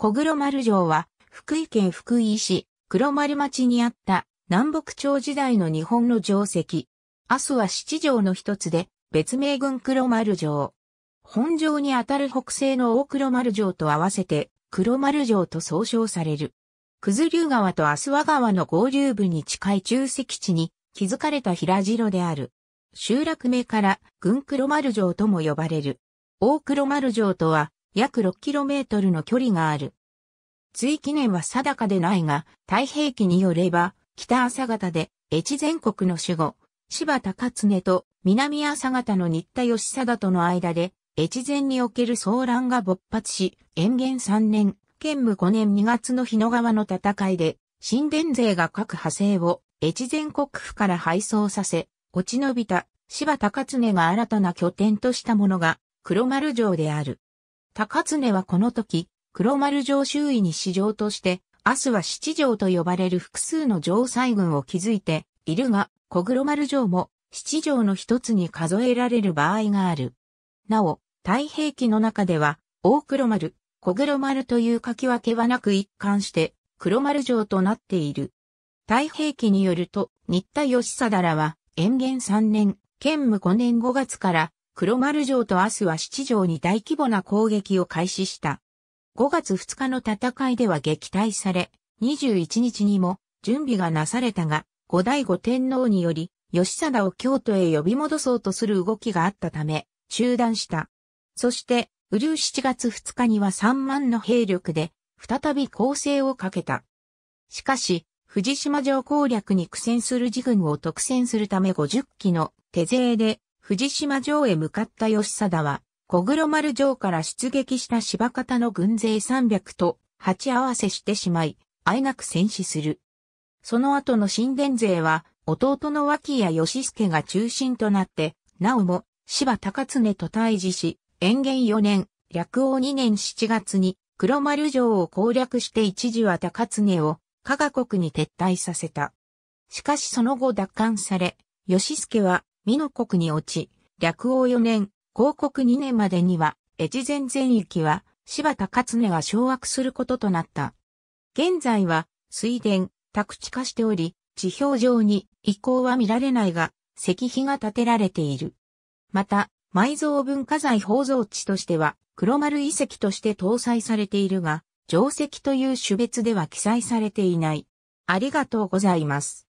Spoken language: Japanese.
小黒丸城は、福井県福井市、黒丸町にあった南北朝時代の日本の城跡。阿蘇は七城の一つで、別名軍黒丸城。本城にあたる北西の大黒丸城と合わせて、黒丸城と総称される。九頭竜川と阿蘇和川の合流部に近い中石地に、築かれた平城である。集落名から、軍黒丸城とも呼ばれる。大黒丸城とは、約 6km の距離がある。追記念は定かでないが、太平記によれば、北朝方で、越前国の守護、柴田勝と南朝方の新田義貞との間で、越前における騒乱が勃発し、延元3年、建武5年2月の日野川の戦いで、新田勢が各派生を越前国府から敗走させ、落ち延びた柴田勝が新たな拠点としたものが黒丸城である。高常はこの時、黒丸城周囲に市場として、明日は七条と呼ばれる複数の城西軍を築いているが、小黒丸城も七条の一つに数えられる場合がある。なお、太平記の中では、大黒丸、小黒丸という書き分けはなく一貫して、黒丸城となっている。太平記によると、新田義貞らは、延元3年、建武5年5月から、黒丸城と明日は七条に大規模な攻撃を開始した。5月2日の戦いでは撃退され、21日にも準備がなされたが、後醍醐天皇により、吉貞を京都へ呼び戻そうとする動きがあったため、中断した。そして、雨竜7月2日には3万の兵力で、再び攻勢をかけた。しかし、藤島城攻略に苦戦する自軍を特戦するため50機の手勢で藤島城へ向かった義貞は小黒丸城から出撃した柴方の軍勢300と鉢合わせしてしまい、あえなく戦死する。その後の神殿勢は、弟の脇谷義助が中心となって、なおも柴高常と対峙し、延元4年、略王2年7月に黒丸城を攻略して一時は高常を加賀国に撤退させた。しかしその後奪還され、義助は美濃国に落ち、略王4年、広告2年までには、越前全域は、柴田勝根が掌握することとなった。現在は、水田、宅地化しており、地表上に移行は見られないが、石碑が建てられている。また、埋蔵文化財宝蔵地としては、黒丸遺跡として搭載されているが、定石という種別では記載されていない。ありがとうございます。